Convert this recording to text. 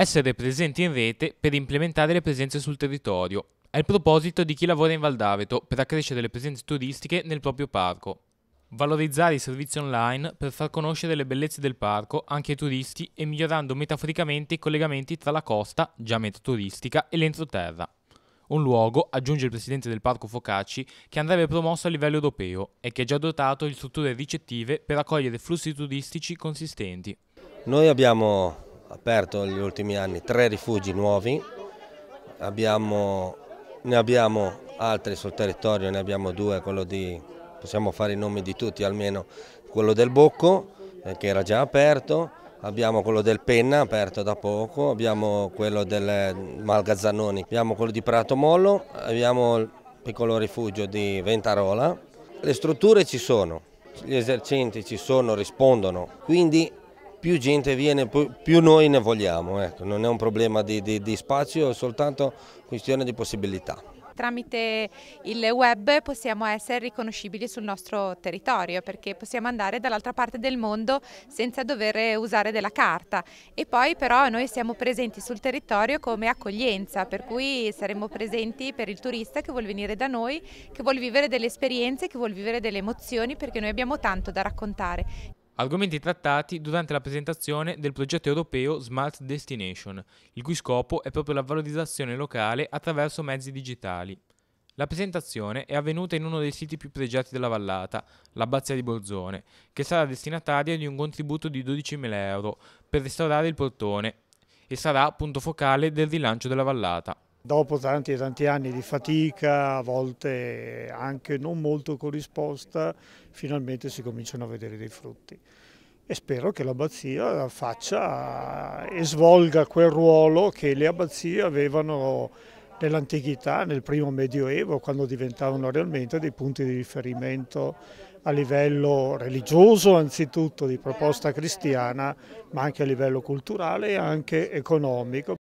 essere presenti in rete per implementare le presenze sul territorio, è il proposito di chi lavora in Valdaveto per accrescere le presenze turistiche nel proprio parco. Valorizzare i servizi online per far conoscere le bellezze del parco anche ai turisti e migliorando metaforicamente i collegamenti tra la costa, già meta turistica, e l'entroterra. Un luogo, aggiunge il presidente del parco Focacci, che andrebbe promosso a livello europeo e che è già dotato di strutture ricettive per accogliere flussi turistici consistenti. Noi abbiamo aperto negli ultimi anni tre rifugi nuovi, abbiamo, ne abbiamo altri sul territorio, ne abbiamo due, quello di, possiamo fare i nomi di tutti almeno, quello del Bocco eh, che era già aperto, abbiamo quello del Penna aperto da poco, abbiamo quello del Malgazzanoni, abbiamo quello di Prato Mollo, abbiamo il piccolo rifugio di Ventarola. Le strutture ci sono, gli esercenti ci sono, rispondono, quindi più gente viene, più noi ne vogliamo, ecco. non è un problema di, di, di spazio, è soltanto questione di possibilità tramite il web possiamo essere riconoscibili sul nostro territorio perché possiamo andare dall'altra parte del mondo senza dover usare della carta e poi però noi siamo presenti sul territorio come accoglienza per cui saremo presenti per il turista che vuole venire da noi, che vuole vivere delle esperienze, che vuole vivere delle emozioni perché noi abbiamo tanto da raccontare. Argomenti trattati durante la presentazione del progetto europeo Smart Destination, il cui scopo è proprio la valorizzazione locale attraverso mezzi digitali. La presentazione è avvenuta in uno dei siti più pregiati della vallata, l'Abbazia di Borzone, che sarà destinataria di un contributo di 12.000 euro per restaurare il portone e sarà punto focale del rilancio della vallata. Dopo tanti e tanti anni di fatica, a volte anche non molto corrisposta, finalmente si cominciano a vedere dei frutti. E spero che l'abbazia faccia e svolga quel ruolo che le abbazie avevano nell'antichità, nel primo medioevo, quando diventavano realmente dei punti di riferimento a livello religioso, anzitutto di proposta cristiana, ma anche a livello culturale e anche economico.